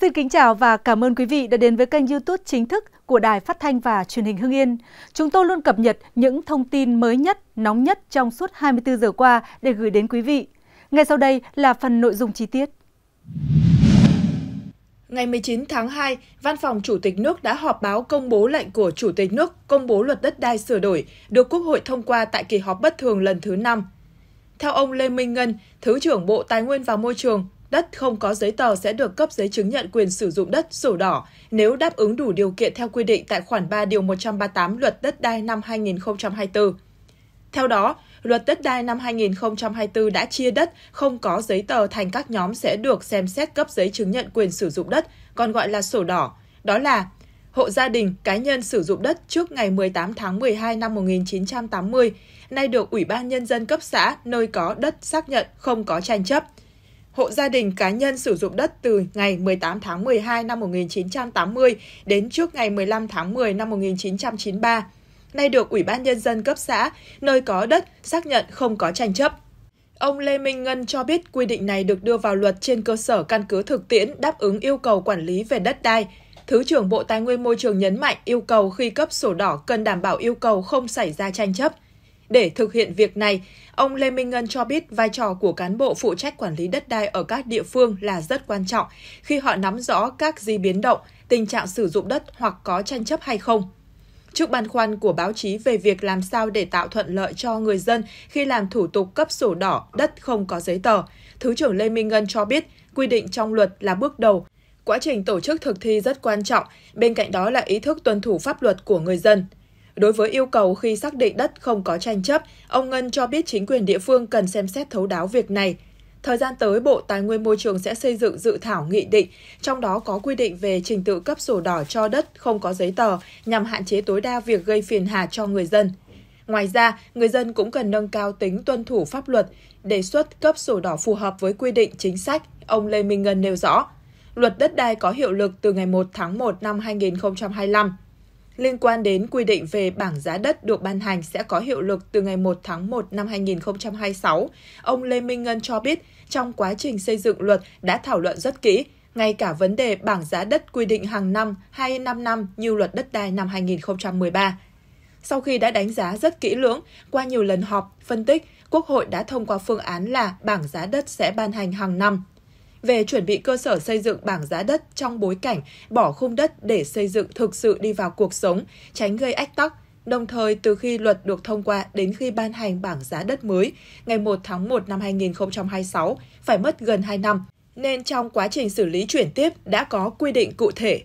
Xin kính chào và cảm ơn quý vị đã đến với kênh youtube chính thức của Đài Phát Thanh và Truyền hình Hưng Yên. Chúng tôi luôn cập nhật những thông tin mới nhất, nóng nhất trong suốt 24 giờ qua để gửi đến quý vị. Ngay sau đây là phần nội dung chi tiết. Ngày 19 tháng 2, Văn phòng Chủ tịch nước đã họp báo công bố lệnh của Chủ tịch nước công bố luật đất đai sửa đổi, được Quốc hội thông qua tại kỳ họp bất thường lần thứ 5. Theo ông Lê Minh Ngân, Thứ trưởng Bộ Tài nguyên và Môi trường, Đất không có giấy tờ sẽ được cấp giấy chứng nhận quyền sử dụng đất sổ đỏ nếu đáp ứng đủ điều kiện theo quy định tại khoản 3 điều 138 Luật đất đai năm 2024. Theo đó, Luật đất đai năm 2024 đã chia đất không có giấy tờ thành các nhóm sẽ được xem xét cấp giấy chứng nhận quyền sử dụng đất, còn gọi là sổ đỏ. Đó là hộ gia đình, cá nhân sử dụng đất trước ngày 18 tháng 12 năm 1980, nay được Ủy ban Nhân dân cấp xã nơi có đất xác nhận không có tranh chấp – hộ gia đình cá nhân sử dụng đất từ ngày 18 tháng 12 năm 1980 đến trước ngày 15 tháng 10 năm 1993, nay được Ủy ban Nhân dân cấp xã, nơi có đất, xác nhận không có tranh chấp. Ông Lê Minh Ngân cho biết quy định này được đưa vào luật trên cơ sở căn cứ thực tiễn đáp ứng yêu cầu quản lý về đất đai. Thứ trưởng Bộ Tài nguyên Môi trường nhấn mạnh yêu cầu khi cấp sổ đỏ cần đảm bảo yêu cầu không xảy ra tranh chấp. Để thực hiện việc này, ông Lê Minh Ngân cho biết vai trò của cán bộ phụ trách quản lý đất đai ở các địa phương là rất quan trọng khi họ nắm rõ các di biến động, tình trạng sử dụng đất hoặc có tranh chấp hay không. Trước băn khoăn của báo chí về việc làm sao để tạo thuận lợi cho người dân khi làm thủ tục cấp sổ đỏ đất không có giấy tờ, Thứ trưởng Lê Minh Ngân cho biết quy định trong luật là bước đầu. Quá trình tổ chức thực thi rất quan trọng, bên cạnh đó là ý thức tuân thủ pháp luật của người dân. Đối với yêu cầu khi xác định đất không có tranh chấp, ông Ngân cho biết chính quyền địa phương cần xem xét thấu đáo việc này. Thời gian tới, Bộ Tài nguyên Môi trường sẽ xây dựng dự thảo nghị định, trong đó có quy định về trình tự cấp sổ đỏ cho đất không có giấy tờ nhằm hạn chế tối đa việc gây phiền hà cho người dân. Ngoài ra, người dân cũng cần nâng cao tính tuân thủ pháp luật, đề xuất cấp sổ đỏ phù hợp với quy định chính sách, ông Lê Minh Ngân nêu rõ. Luật đất đai có hiệu lực từ ngày 1 tháng 1 năm 2025 liên quan đến quy định về bảng giá đất được ban hành sẽ có hiệu lực từ ngày 1 tháng 1 năm 2026, ông Lê Minh Ngân cho biết trong quá trình xây dựng luật đã thảo luận rất kỹ, ngay cả vấn đề bảng giá đất quy định hàng năm hay 5 năm như luật đất đai năm 2013. Sau khi đã đánh giá rất kỹ lưỡng, qua nhiều lần họp, phân tích, Quốc hội đã thông qua phương án là bảng giá đất sẽ ban hành hàng năm về chuẩn bị cơ sở xây dựng bảng giá đất trong bối cảnh bỏ khung đất để xây dựng thực sự đi vào cuộc sống, tránh gây ách tắc, đồng thời từ khi luật được thông qua đến khi ban hành bảng giá đất mới ngày 1 tháng 1 năm 2026 phải mất gần 2 năm, nên trong quá trình xử lý chuyển tiếp đã có quy định cụ thể.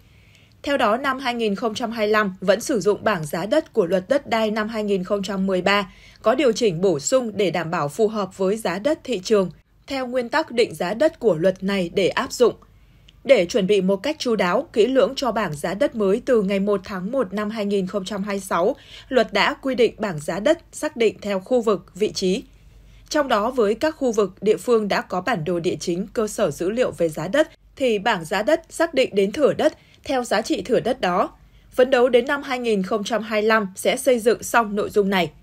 Theo đó, năm 2025 vẫn sử dụng bảng giá đất của luật đất đai năm 2013, có điều chỉnh bổ sung để đảm bảo phù hợp với giá đất thị trường – theo nguyên tắc định giá đất của luật này để áp dụng. Để chuẩn bị một cách chú đáo, kỹ lưỡng cho bảng giá đất mới từ ngày 1 tháng 1 năm 2026, luật đã quy định bảng giá đất xác định theo khu vực, vị trí. Trong đó với các khu vực địa phương đã có bản đồ địa chính, cơ sở dữ liệu về giá đất thì bảng giá đất xác định đến thửa đất theo giá trị thửa đất đó. Phấn đấu đến năm 2025 sẽ xây dựng xong nội dung này.